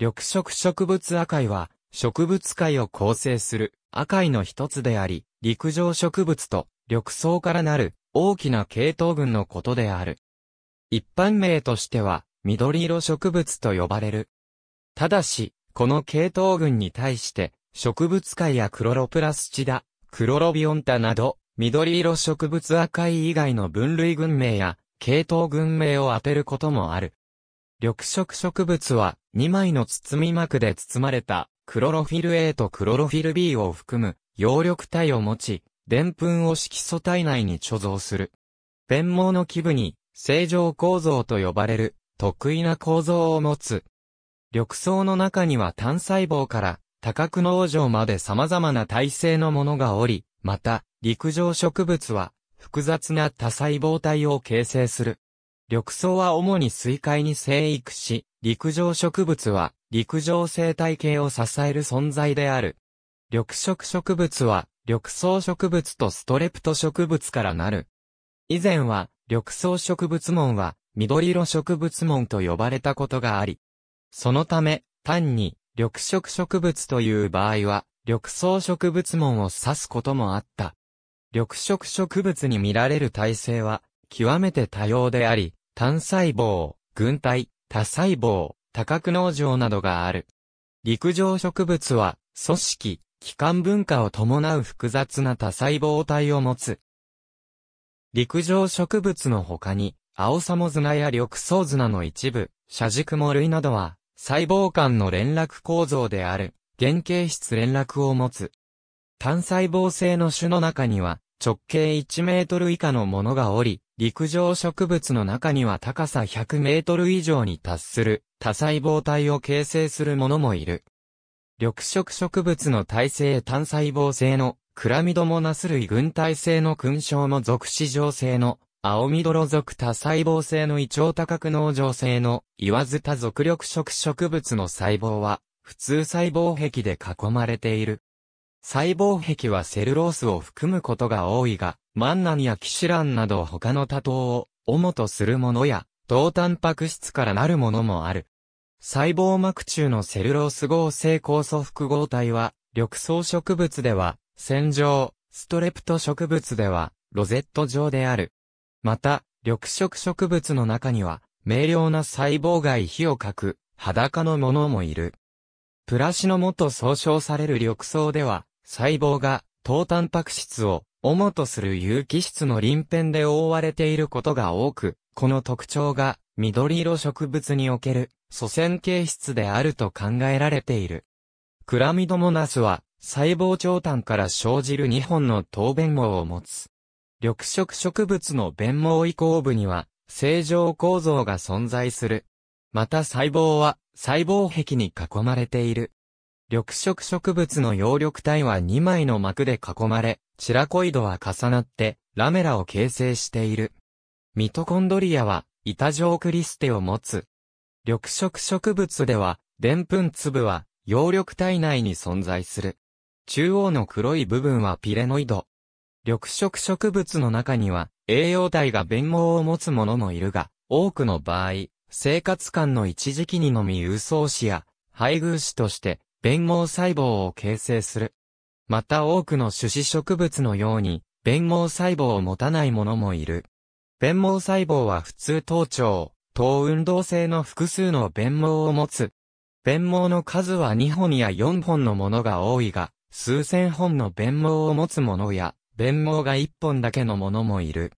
緑色植物赤いは、植物界を構成する赤いの一つであり、陸上植物と緑藻からなる大きな系統群のことである。一般名としては、緑色植物と呼ばれる。ただし、この系統群に対して、植物界やクロロプラスチダ、クロロビオンタなど、緑色植物赤い以外の分類群名や、系統群名を当てることもある。緑色植物は2枚の包み膜で包まれたクロロフィル A とクロロフィル B を含む葉緑体を持ち、デンプンを色素体内に貯蔵する。弁毛の基部に正常構造と呼ばれる特異な構造を持つ。緑藻の中には単細胞から多角農場まで様々な体性のものがおり、また陸上植物は複雑な多細胞体を形成する。緑藻は主に水海に生育し、陸上植物は陸上生態系を支える存在である。緑色植物は緑藻植物とストレプト植物からなる。以前は緑藻植物門は緑色植物門と呼ばれたことがあり、そのため単に緑色植物という場合は緑藻植物門を指すこともあった。緑色植物に見られる体制は極めて多様であり、単細胞、軍隊、多細胞、多角農場などがある。陸上植物は、組織、器官文化を伴う複雑な多細胞体を持つ。陸上植物の他に、青サモズナや緑藻ズナの一部、車軸も類などは、細胞間の連絡構造である、原型質連絡を持つ。単細胞性の種の中には、直径1メートル以下のものがおり、陸上植物の中には高さ100メートル以上に達する多細胞体を形成するものもいる。緑色植物の耐性単細胞性のクラミドモナス類群体性の勲章の属子上性の青緑属多細胞性の胃腸多角農場性の言わず多属緑色植物の細胞は普通細胞壁で囲まれている。細胞壁はセルロースを含むことが多いが、マンナンやキシランなど他の多糖を主とするものや、糖タンパク質からなるものもある。細胞膜中のセルロース合成酵素複合体は、緑藻植物では、線状、ストレプト植物では、ロゼット状である。また、緑色植物の中には、明瞭な細胞外火をかく、裸のものもいる。プラシのもと総称される緑藻では、細胞が糖タンパク質を主とする有機質の鱗片で覆われていることが多く、この特徴が緑色植物における祖先形質であると考えられている。クラミドモナスは細胞長短から生じる2本の糖弁毛を持つ。緑色植物の弁毛移行部には正常構造が存在する。また細胞は細胞壁に囲まれている。緑色植物の葉緑体は2枚の膜で囲まれ、チラコイドは重なって、ラメラを形成している。ミトコンドリアは、板状クリステを持つ。緑色植物では、でんぷん粒は、葉緑体内に存在する。中央の黒い部分はピレノイド。緑色植物の中には、栄養体が弁毛を持つものもいるが、多くの場合、生活感の一時期にのみ有送種や、配偶子として、弁毛細胞を形成する。また多くの種子植物のように、弁毛細胞を持たないものもいる。弁毛細胞は普通頭頂、頭運動性の複数の弁毛を持つ。弁毛の数は2本や4本のものが多いが、数千本の弁毛を持つものや、弁毛が1本だけのものもいる。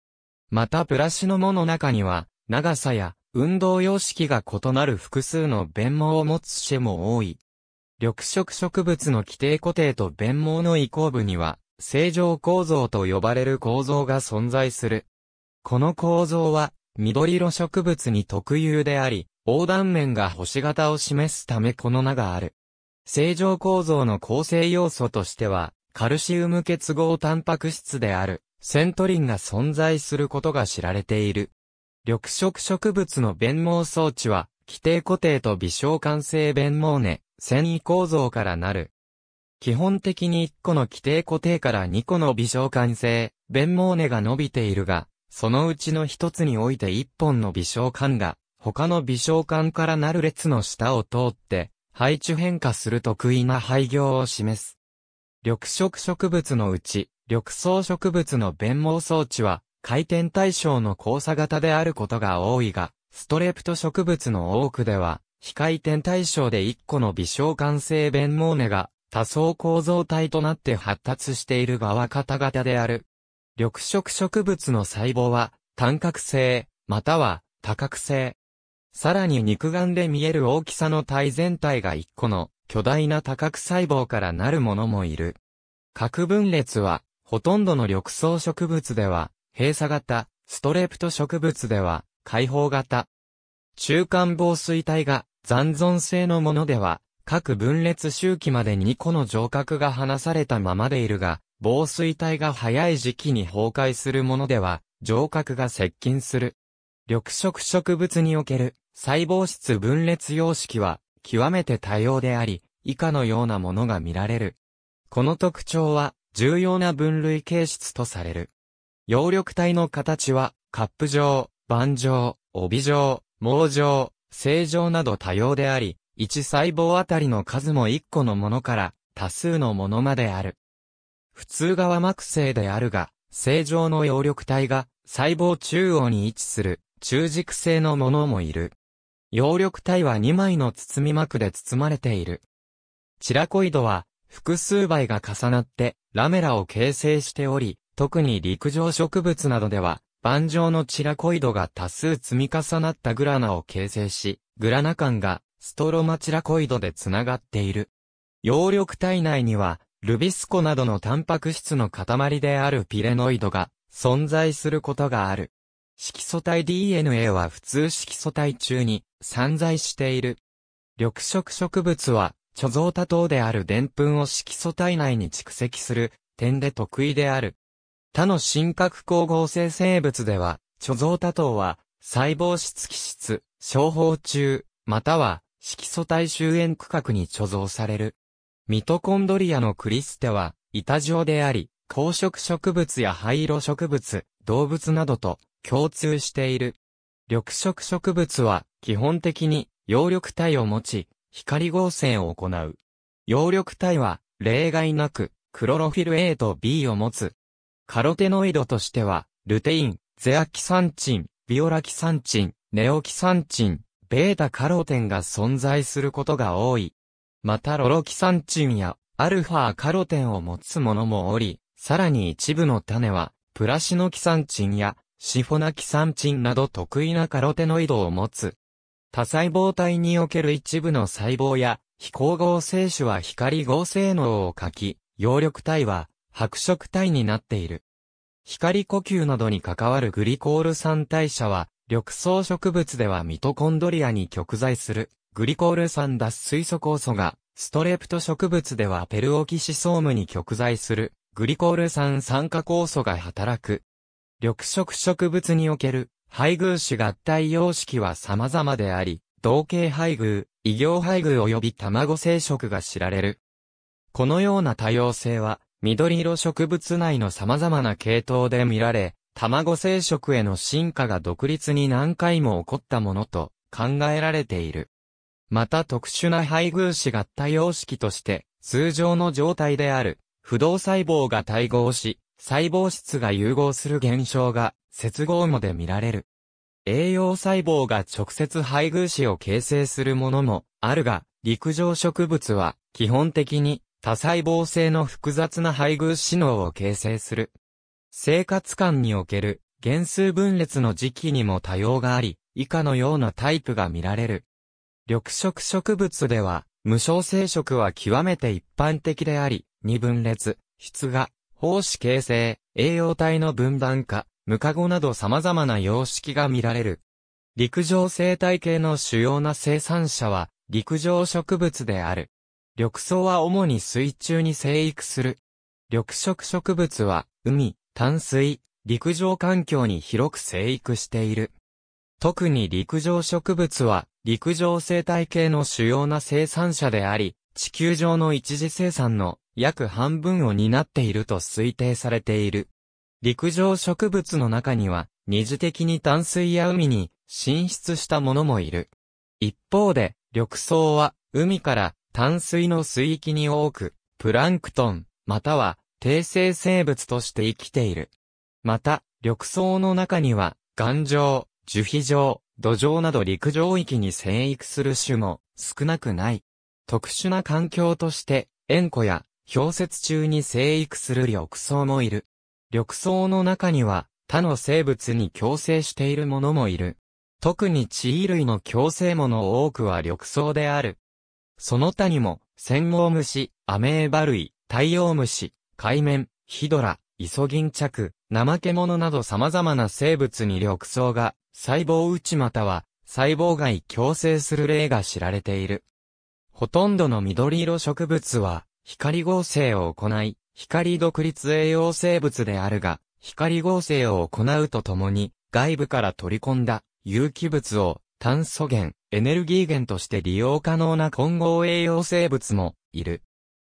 またブラシのもの中には、長さや運動様式が異なる複数の弁毛を持つ種も多い。緑色植物の規定固定と弁毛の移行部には、正常構造と呼ばれる構造が存在する。この構造は、緑色植物に特有であり、横断面が星型を示すためこの名がある。正常構造の構成要素としては、カルシウム結合タンパク質である、セントリンが存在することが知られている。緑色植物の弁毛装置は、規定固定と微小管性弁毛根、繊維構造からなる。基本的に1個の規定固定から2個の微小管性、弁毛根が伸びているが、そのうちの1つにおいて1本の微小管が、他の微小管からなる列の下を通って、配置変化する得意な配行を示す。緑色植物のうち、緑草植物の弁毛装置は、回転対象の交差型であることが多いが、ストレプト植物の多くでは、非回転対象で1個の微小間性弁網ネが多層構造体となって発達している側方型である。緑色植物の細胞は単核性、または多核性。さらに肉眼で見える大きさの体全体が1個の巨大な多核細胞からなるものもいる。核分裂は、ほとんどの緑層植物では、閉鎖型、ストレプト植物では、開放型。中間防水体が残存性のものでは、各分裂周期までに2個の上核が離されたままでいるが、防水体が早い時期に崩壊するものでは、上核が接近する。緑色植物における細胞質分裂様式は極めて多様であり、以下のようなものが見られる。この特徴は重要な分類形質とされる。葉緑体の形は、カップ状、盤状、帯状、網状、正常など多様であり、1細胞あたりの数も1個のものから多数のものまである。普通側膜性であるが、正常の葉緑体が細胞中央に位置する中軸性のものもいる。葉緑体は2枚の包み膜で包まれている。チラコイドは複数倍が重なってラメラを形成しており、特に陸上植物などでは盤上のチラコイドが多数積み重なったグラナを形成し、グラナ間がストロマチラコイドでつながっている。葉緑体内には、ルビスコなどのタンパク質の塊であるピレノイドが存在することがある。色素体 DNA は普通色素体中に散在している。緑色植物は貯蔵多糖である澱粉を色素体内に蓄積する点で得意である。他の真核光合成生物では、貯蔵多糖は、細胞質気質、小胞中、または、色素体周縁区画に貯蔵される。ミトコンドリアのクリステは、板状であり、公色植物や灰色植物、動物などと共通している。緑色植物は、基本的に、葉緑体を持ち、光合成を行う。葉緑体は、例外なく、クロロフィル A と B を持つ、カロテノイドとしては、ルテイン、ゼアキサンチン、ビオラキサンチン、ネオキサンチン、ベータカロテンが存在することが多い。またロロキサンチンやアルファカロテンを持つものもおり、さらに一部の種は、プラシノキサンチンやシフォナキサンチンなど得意なカロテノイドを持つ。多細胞体における一部の細胞や、非光合成種は光合成能を欠き、葉緑体は白色体になっている。光呼吸などに関わるグリコール酸代謝は、緑藻植物ではミトコンドリアに極在する、グリコール酸脱水素酵素が、ストレプト植物ではペルオキシソームに極在する、グリコール酸酸化酵素が働く。緑色植物における、配偶種合体様式は様々であり、同型配偶、異形配偶及び卵生殖が知られる。このような多様性は、緑色植物内の様々な系統で見られ、卵生殖への進化が独立に何回も起こったものと考えられている。また特殊な配偶子合体様式として、通常の状態である、不動細胞が対合し、細胞質が融合する現象が、接合もで見られる。栄養細胞が直接配偶子を形成するものもあるが、陸上植物は基本的に多細胞性の複雑な配偶子脳を形成する。生活感における原数分裂の時期にも多様があり、以下のようなタイプが見られる。緑色植物では、無償生殖は極めて一般的であり、二分裂、出が、胞子形成、栄養体の分断化、無カゴなど様々な様式が見られる。陸上生態系の主要な生産者は、陸上植物である。緑藻は主に水中に生育する。緑色植物は、海、淡水、陸上環境に広く生育している。特に陸上植物は、陸上生態系の主要な生産者であり、地球上の一次生産の約半分を担っていると推定されている。陸上植物の中には、二次的に淡水や海に進出したものもいる。一方で、緑藻は、海から淡水の水域に多く、プランクトン、または、低生生物として生きている。また、緑藻の中には、岩状、樹皮状、土壌など陸上域に生育する種も少なくない。特殊な環境として、塩湖や氷雪中に生育する緑藻もいる。緑藻の中には、他の生物に共生しているものもいる。特に地衣類の共生もの多くは緑藻である。その他にも、センゴウムシ、アメーバ類、太陽虫、海面、ヒドラ、イソギンチャク、ナマケモノなど様々な生物に緑藻が、細胞内または、細胞外共生する例が知られている。ほとんどの緑色植物は、光合成を行い、光独立栄養生物であるが、光合成を行うとともに、外部から取り込んだ有機物を炭素源、エネルギー源として利用可能な混合栄養生物もいる。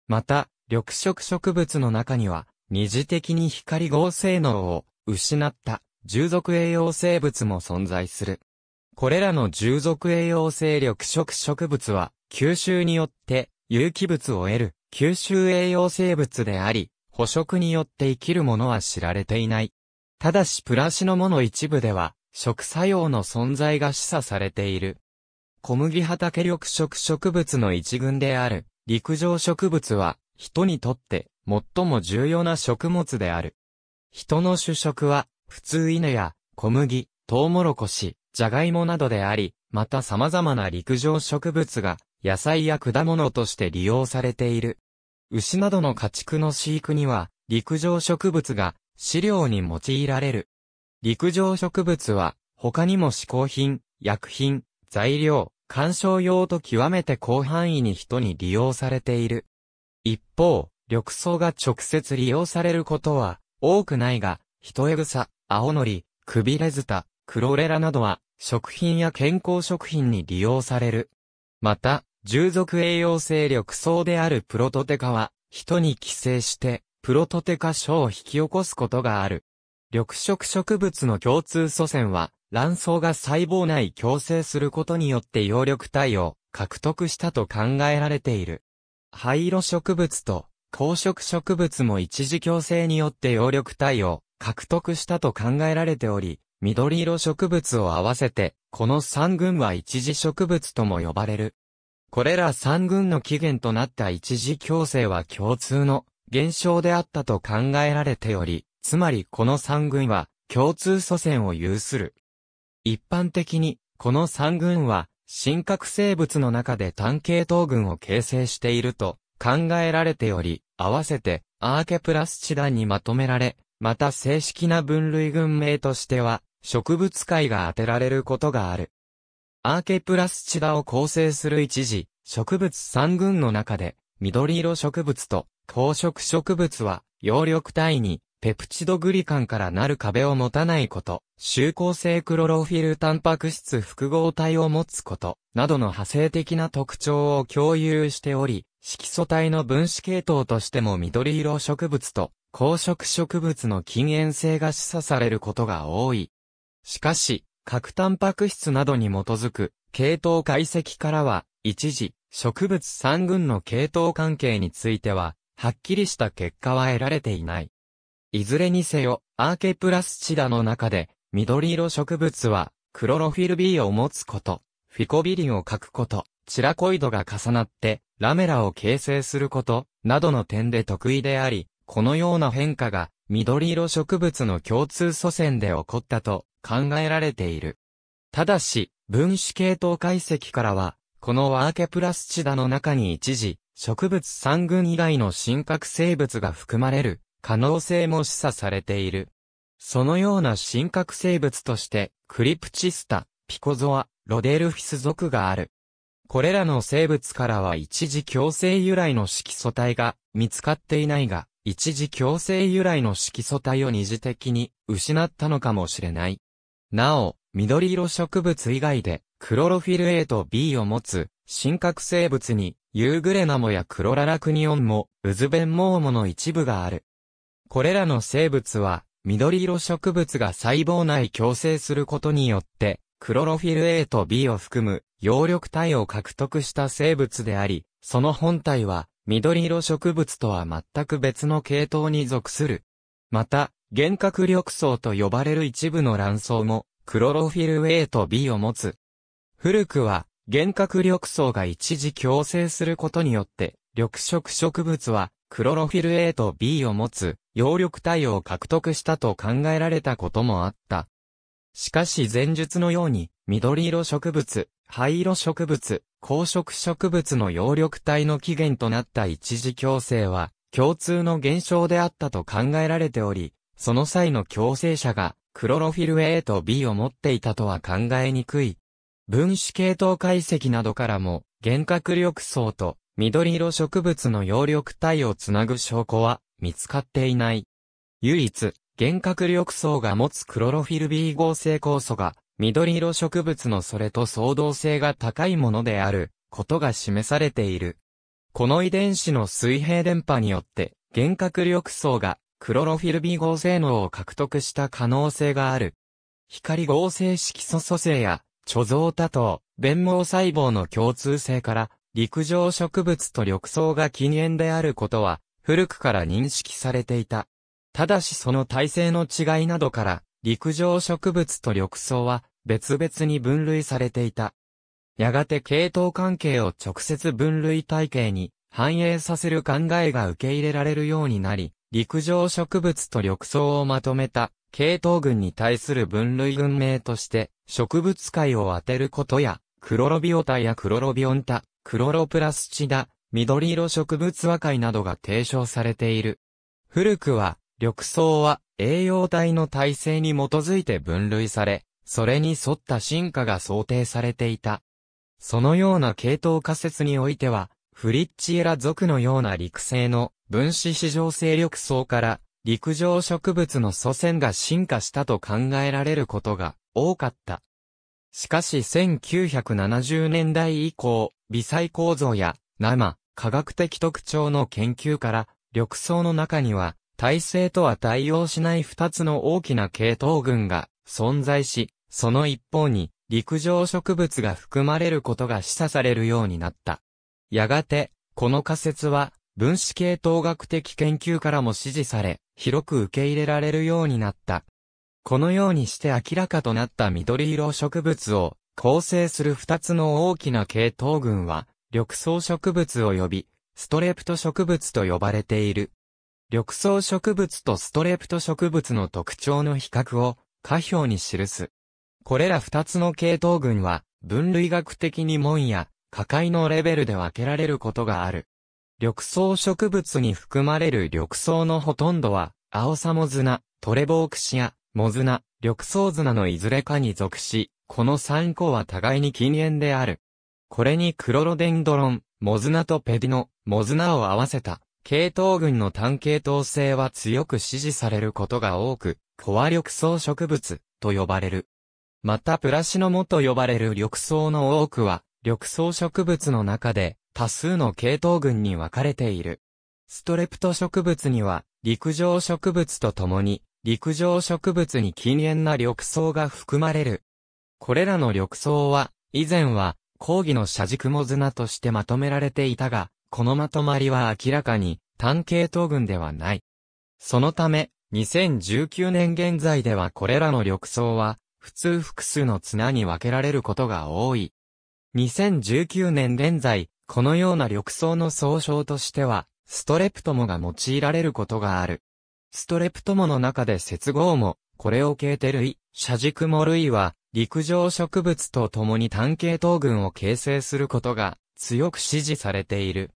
また、緑色植物の中には、二次的に光合成能を失った従属栄養生物も存在する。これらの従属栄養性緑色植物は、吸収によって有機物を得る吸収栄養生物であり、捕食によって生きるものは知られていない。ただしプラシノモの一部では、食作用の存在が示唆されている。小麦畑緑色植物の一群である、陸上植物は、人にとって、最も重要な食物である。人の主食は、普通稲や、小麦、トウモロコシ、ジャガイモなどであり、また様々な陸上植物が、野菜や果物として利用されている。牛などの家畜の飼育には、陸上植物が、飼料に用いられる。陸上植物は、他にも嗜好品、薬品、材料、鑑賞用と極めて広範囲に人に利用されている。一方、緑藻が直接利用されることは多くないが、ヒトエグサ、青のり、クビレズタ、クロレラなどは食品や健康食品に利用される。また、従属栄養性緑藻であるプロトテカは、人に寄生して、プロトテカ症を引き起こすことがある。緑色植物の共通祖先は、卵巣が細胞内共生することによって葉緑体を獲得したと考えられている。灰色植物と黄色植物も一時共生によって葉緑体を獲得したと考えられており、緑色植物を合わせて、この三群は一時植物とも呼ばれる。これら三群の起源となった一時共生は共通の現象であったと考えられており、つまりこの三群は共通祖先を有する。一般的に、この三群は、真核生物の中で単系統群を形成していると考えられており、合わせてアーケプラスチダにまとめられ、また正式な分類群名としては、植物界が当てられることがある。アーケプラスチダを構成する一時、植物三群の中で、緑色植物と、紅色植物は、葉緑体にペプチドグリカンからなる壁を持たないこと、集合性クロロフィルタンパク質複合体を持つこと、などの派生的な特徴を共有しており、色素体の分子系統としても緑色植物と黄色植物の禁煙性が示唆されることが多い。しかし、核タンパク質などに基づく系統解析からは、一時、植物三群の系統関係については、はっきりした結果は得られていない。いずれにせよ、アーケプラスチダの中で、緑色植物は、クロロフィル B を持つこと、フィコビリンを書くこと、チラコイドが重なって、ラメラを形成すること、などの点で得意であり、このような変化が、緑色植物の共通祖先で起こったと考えられている。ただし、分子系統解析からは、このワーケプラスチダの中に一時、植物三群以外の真核生物が含まれる可能性も示唆されている。そのような真核生物として、クリプチスタ、ピコゾア、ロデルフィス属がある。これらの生物からは一時共生由来の色素体が見つかっていないが、一時共生由来の色素体を二次的に失ったのかもしれない。なお、緑色植物以外で、クロロフィル A と B を持つ、真核生物に、ユーグレナモやクロララクニオンも、ウズベンモーモの一部がある。これらの生物は、緑色植物が細胞内共生することによって、クロロフィル A と B を含む、葉緑体を獲得した生物であり、その本体は、緑色植物とは全く別の系統に属する。また、幻覚緑藻と呼ばれる一部の卵巣も、クロロフィル A と B を持つ。古くは、幻覚緑藻が一時共生することによって、緑色植物は、クロロフィル A と B を持つ、葉緑体を獲得したと考えられたこともあった。しかし前述のように、緑色植物、灰色植物、黄色植物の葉緑体の起源となった一時共生は、共通の現象であったと考えられており、その際の共生者が、クロロフィル A と B を持っていたとは考えにくい。分子系統解析などからも、幻覚緑層と緑色植物の葉緑体をつなぐ証拠は見つかっていない。唯一、幻覚緑層が持つクロロフィル B 合成酵素が、緑色植物のそれと相同性が高いものである、ことが示されている。この遺伝子の水平電波によって、幻覚緑層が、クロロフィル B 合成能を獲得した可能性がある。光合成色素組成や、貯蔵多糖、弁毛細胞の共通性から、陸上植物と緑藻が禁煙であることは、古くから認識されていた。ただしその体制の違いなどから、陸上植物と緑藻は別々に分類されていた。やがて系統関係を直接分類体系に反映させる考えが受け入れられるようになり、陸上植物と緑藻をまとめた系統群に対する分類群名として、植物界を当てることや、クロロビオタやクロロビオンタ、クロロプラスチダ、緑色植物和解などが提唱されている。古くは、緑藻は栄養体の体制に基づいて分類され、それに沿った進化が想定されていた。そのような系統仮説においては、フリッチエラ族のような陸性の分子市場性緑層から陸上植物の祖先が進化したと考えられることが多かった。しかし1970年代以降、微細構造や生、科学的特徴の研究から、緑藻の中には、体制とは対応しない二つの大きな系統群が存在し、その一方に陸上植物が含まれることが示唆されるようになった。やがて、この仮説は分子系統学的研究からも支持され、広く受け入れられるようになった。このようにして明らかとなった緑色植物を構成する二つの大きな系統群は、緑藻植物を呼び、ストレプト植物と呼ばれている。緑藻植物とストレプト植物の特徴の比較を、下表に記す。これら二つの系統群は、分類学的に門や、下界のレベルで分けられることがある。緑藻植物に含まれる緑藻のほとんどは、アオサモズナ、トレボークシア、モズナ、緑藻ズナのいずれかに属し、この3個は互いに禁煙である。これにクロロデンドロン、モズナとペディノ、モズナを合わせた、系統群の単系統性は強く支持されることが多く、コア緑草植物と呼ばれる。またプラシノモと呼ばれる緑草の多くは、緑草植物の中で多数の系統群に分かれている。ストレプト植物には、陸上植物とともに、陸上植物に禁煙な緑草が含まれる。これらの緑草は、以前は、講義の社軸も綱としてまとめられていたが、このまとまりは明らかに単系統群ではない。そのため、2019年現在ではこれらの緑層は、普通複数の綱に分けられることが多い。2019年現在、このような緑層の総称としては、ストレプトモが用いられることがある。ストレプトモの中で接合も、これを系て類、社軸も類は、陸上植物と共に単系統群を形成することが強く支持されている。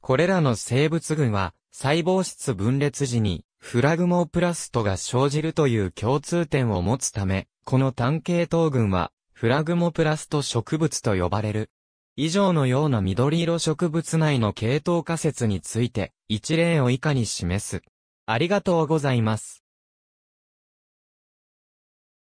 これらの生物群は細胞質分裂時にフラグモプラストが生じるという共通点を持つため、この単系統群はフラグモプラスト植物と呼ばれる。以上のような緑色植物内の系統仮説について一例を以下に示す。ありがとうございます。